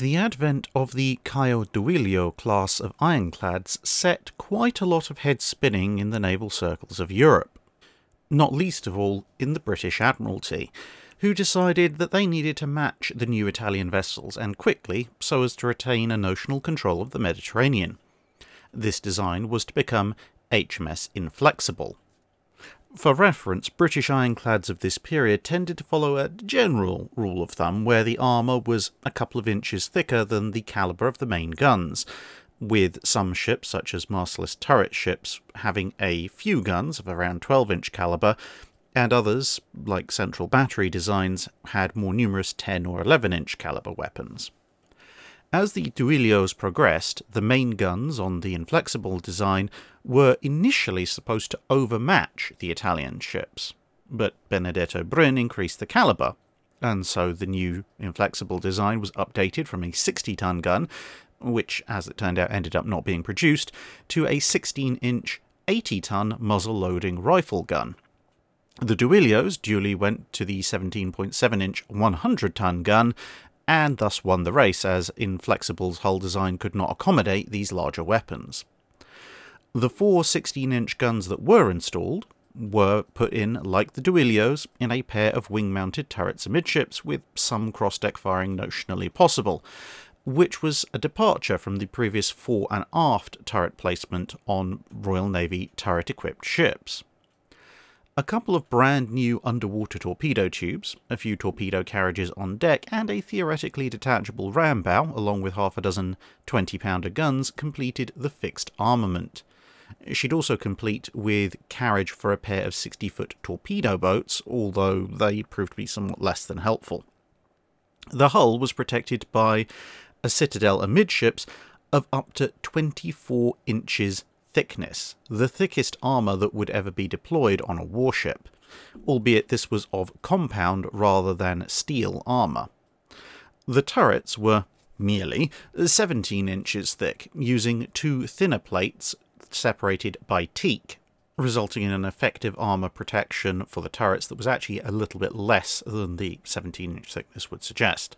The advent of the Caio Duilio class of ironclads set quite a lot of head spinning in the naval circles of Europe, not least of all in the British Admiralty, who decided that they needed to match the new Italian vessels and quickly so as to retain a notional control of the Mediterranean. This design was to become HMS Inflexible. For reference, British ironclads of this period tended to follow a general rule of thumb where the armour was a couple of inches thicker than the calibre of the main guns, with some ships, such as mastless turret ships, having a few guns of around 12 inch calibre, and others, like central battery designs, had more numerous 10 or 11 inch calibre weapons. As the Duilios progressed, the main guns on the Inflexible design were initially supposed to overmatch the Italian ships, but Benedetto Brin increased the calibre, and so the new Inflexible design was updated from a 60 ton gun, which as it turned out ended up not being produced, to a 16 inch 80 ton muzzle loading rifle gun. The Duilios duly went to the 17.7 inch 100 ton gun, and thus won the race as Inflexible's hull design could not accommodate these larger weapons. The four 16 inch guns that were installed were put in, like the Duilios, in a pair of wing mounted turrets amidships with some cross deck firing notionally possible, which was a departure from the previous fore and aft turret placement on Royal Navy turret equipped ships a couple of brand new underwater torpedo tubes, a few torpedo carriages on deck, and a theoretically detachable ram bow, along with half a dozen 20 pounder guns, completed the fixed armament. She'd also complete with carriage for a pair of 60 foot torpedo boats, although they proved to be somewhat less than helpful. The hull was protected by a citadel amidships of up to 24 inches thickness, the thickest armour that would ever be deployed on a warship, albeit this was of compound rather than steel armour. The turrets were merely 17 inches thick, using two thinner plates separated by teak, resulting in an effective armour protection for the turrets that was actually a little bit less than the 17 inch thickness would suggest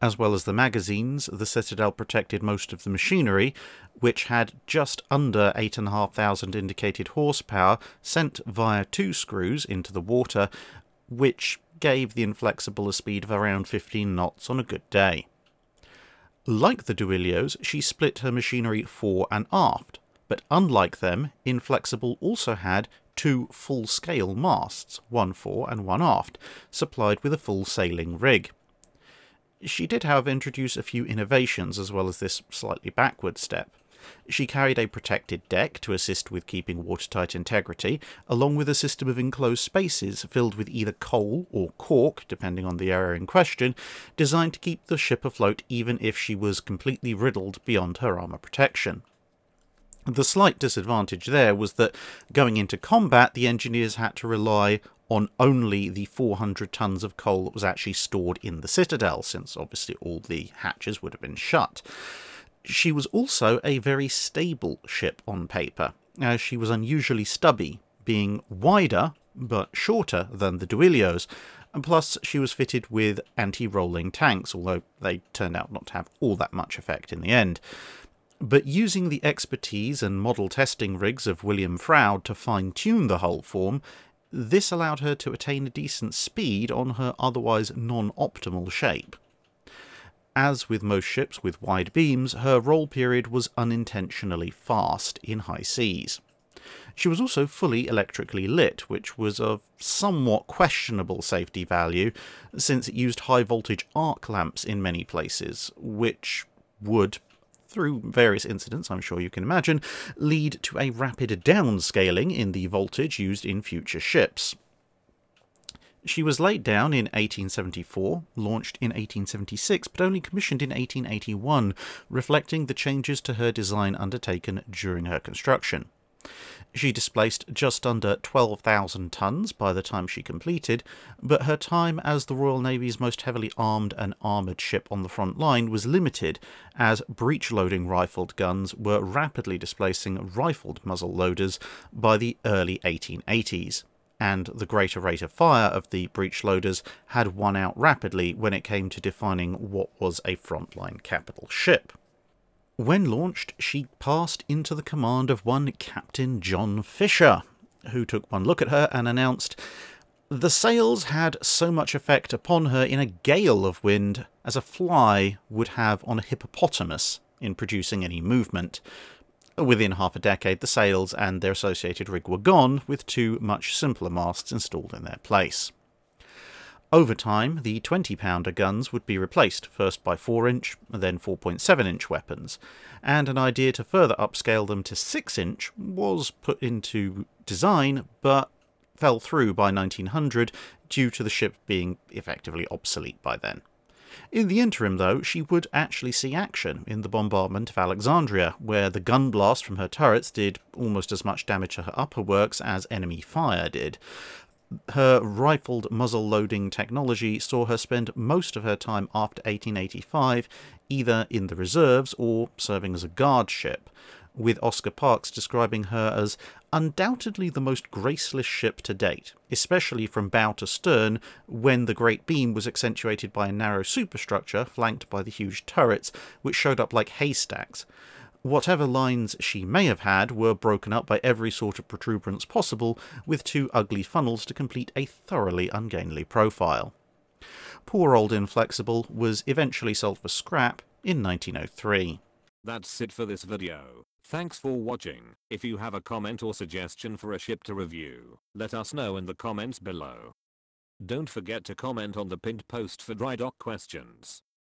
as well as the magazines, the Citadel protected most of the machinery, which had just under 8,500 indicated horsepower sent via two screws into the water, which gave the Inflexible a speed of around 15 knots on a good day. Like the Duilios, she split her machinery fore and aft, but unlike them, Inflexible also had two full-scale masts, one fore and one aft, supplied with a full sailing rig. She did, however, introduce a few innovations as well as this slightly backward step. She carried a protected deck to assist with keeping watertight integrity, along with a system of enclosed spaces filled with either coal or cork, depending on the area in question, designed to keep the ship afloat even if she was completely riddled beyond her armour protection. The slight disadvantage there was that going into combat, the engineers had to rely on only the 400 tons of coal that was actually stored in the citadel, since obviously all the hatches would have been shut. She was also a very stable ship on paper. as she was unusually stubby, being wider but shorter than the Duilios, and plus she was fitted with anti rolling tanks, although they turned out not to have all that much effect in the end. But using the expertise and model testing rigs of William Froude to fine tune the hull form, this allowed her to attain a decent speed on her otherwise non optimal shape. As with most ships with wide beams, her roll period was unintentionally fast in high seas. She was also fully electrically lit, which was of somewhat questionable safety value, since it used high voltage arc lamps in many places, which would through various incidents, I'm sure you can imagine, lead to a rapid downscaling in the voltage used in future ships. She was laid down in 1874, launched in 1876, but only commissioned in 1881, reflecting the changes to her design undertaken during her construction. She displaced just under 12,000 tons by the time she completed, but her time as the Royal Navy's most heavily armed and armoured ship on the front line was limited, as breech loading rifled guns were rapidly displacing rifled muzzle loaders by the early 1880s and the greater rate of fire of the breech loaders had won out rapidly when it came to defining what was a frontline capital ship. When launched, she passed into the command of one Captain John Fisher, who took one look at her and announced, The sails had so much effect upon her in a gale of wind as a fly would have on a hippopotamus in producing any movement. Within half a decade, the sails and their associated rig were gone, with two much simpler masts installed in their place. Over time, the 20 pounder guns would be replaced, first by 4 inch, then 4.7 inch weapons, and an idea to further upscale them to 6 inch was put into design but fell through by 1900 due to the ship being effectively obsolete by then. In the interim, though, she would actually see action in the bombardment of Alexandria, where the gun blast from her turrets did almost as much damage to her upper works as enemy fire did her rifled muzzle loading technology saw her spend most of her time after 1885 either in the reserves or serving as a guard ship, with Oscar Parks describing her as undoubtedly the most graceless ship to date, especially from bow to stern when the great beam was accentuated by a narrow superstructure flanked by the huge turrets, which showed up like haystacks. Whatever lines she may have had were broken up by every sort of protuberance possible, with two ugly funnels to complete a thoroughly ungainly profile. Poor old Inflexible was eventually sold for scrap in 1903. That's it for this video. Thanks for watching. If you have a comment or suggestion for a ship to review, let us know in the comments below. Don't forget to comment on the pinned post for dry dock questions.